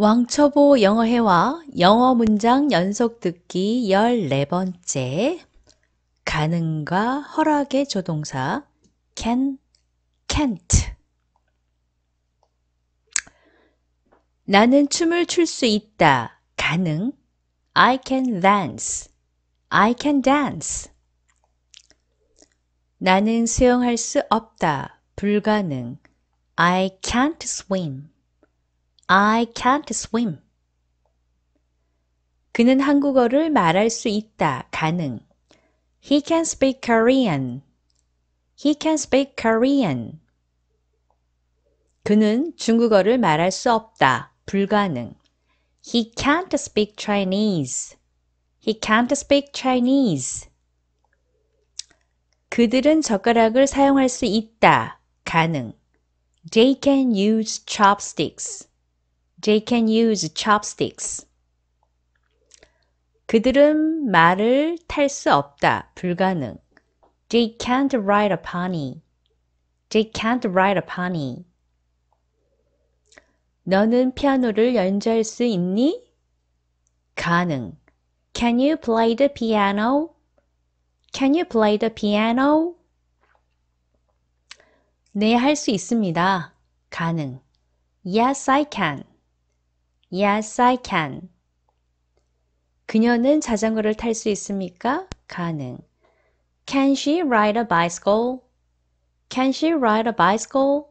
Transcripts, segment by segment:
왕초보 영어회화 영어 문장 연속 듣기 14번째 가능과 허락의 조동사 can, can't 나는 춤을 출 수 있다. 가능 I can dance. I can dance. 나는 수영할 수 없다. 불가능 I can't swim. I can't swim. 그는 한국어를 말할 수 있다. 가능. He can speak Korean. He can speak Korean. 그는 중국어를 말할 수 없다. 불가능. He can't speak Chinese. He can't speak Chinese. 그들은 젓가락을 사용할 수 있다. 가능. They can use chopsticks. They can use chopsticks. 그들은 말을 탈 수 없다. 불가능. They can't ride a pony. They can't ride a pony. 너는 피아노를 연주할 수 있니? 가능. Can you play the piano? Can you play the piano? 네, 할 수 있습니다. 가능. Yes, I can. Yes, I can. 그녀는 자전거를 탈 수 있습니까? 가능. Can she ride a bicycle? Can she ride a bicycle?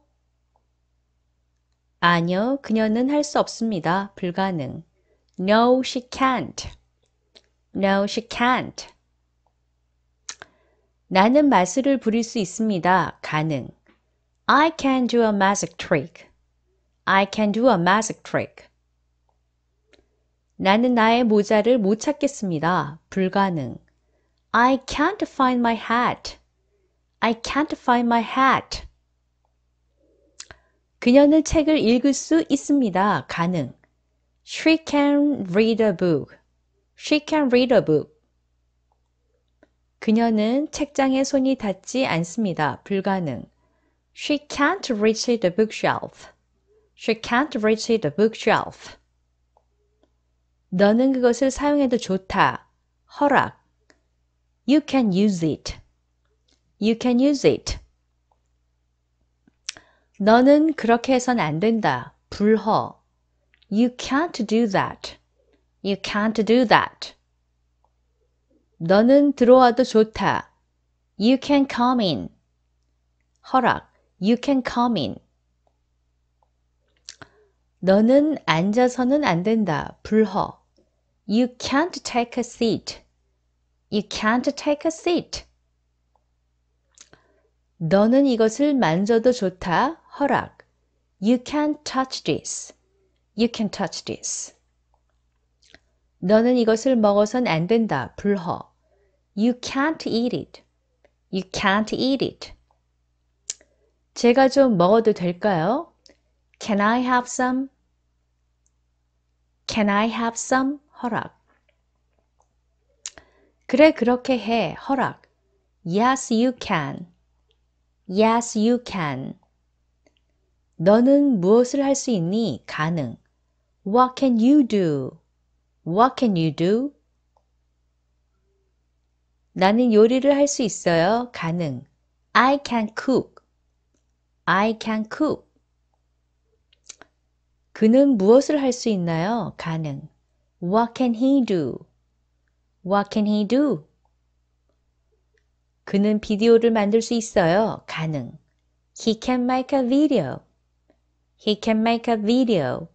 아니요, 그녀는 할 수 없습니다. 불가능. No, she can't. No, she can't. 나는 마술을 부릴 수 있습니다. 가능. I can do a magic trick. I can do a magic trick. 나는 나의 모자를 못 찾겠습니다. 불가능. I can't find my hat. I can't find my hat. 그녀는 책을 읽을 수 있습니다. 가능. She can read a book. She can read a book. 그녀는 책장에 손이 닿지 않습니다. 불가능. She can't reach the bookshelf. She can't reach the bookshelf. 너는 그것을 사용해도 좋다. 허락. You can use it. You can use it. 너는 그렇게 해선 안 된다. 불허. You can't do that. You can't do that. 너는 들어와도 좋다. You can come in. 허락. You can come in. 너는 앉아서는 안 된다. 불허. You can't take a seat. You can't take a seat. 너는 이것을 만져도 좋다. 허락. You can't touch this. You can't touch this. 너는 이것을 먹어선 안 된다. 불허. You can't eat it. You can't eat it. 제가 좀 먹어도 될까요? Can I have some? Can I have some? 허락 그래 그렇게 해 허락 Yes you can Yes you can 너는 무엇을 할 수 있니? 가능 What can you do? What can you do? 나는 요리를 할 수 있어요. 가능 I can cook. I can cook. 그는 무엇을 할 수 있나요? 가능. What can he do? What can he do? 그는 비디오를 만들 수 있어요. 가능. He can make a video. He can make a video.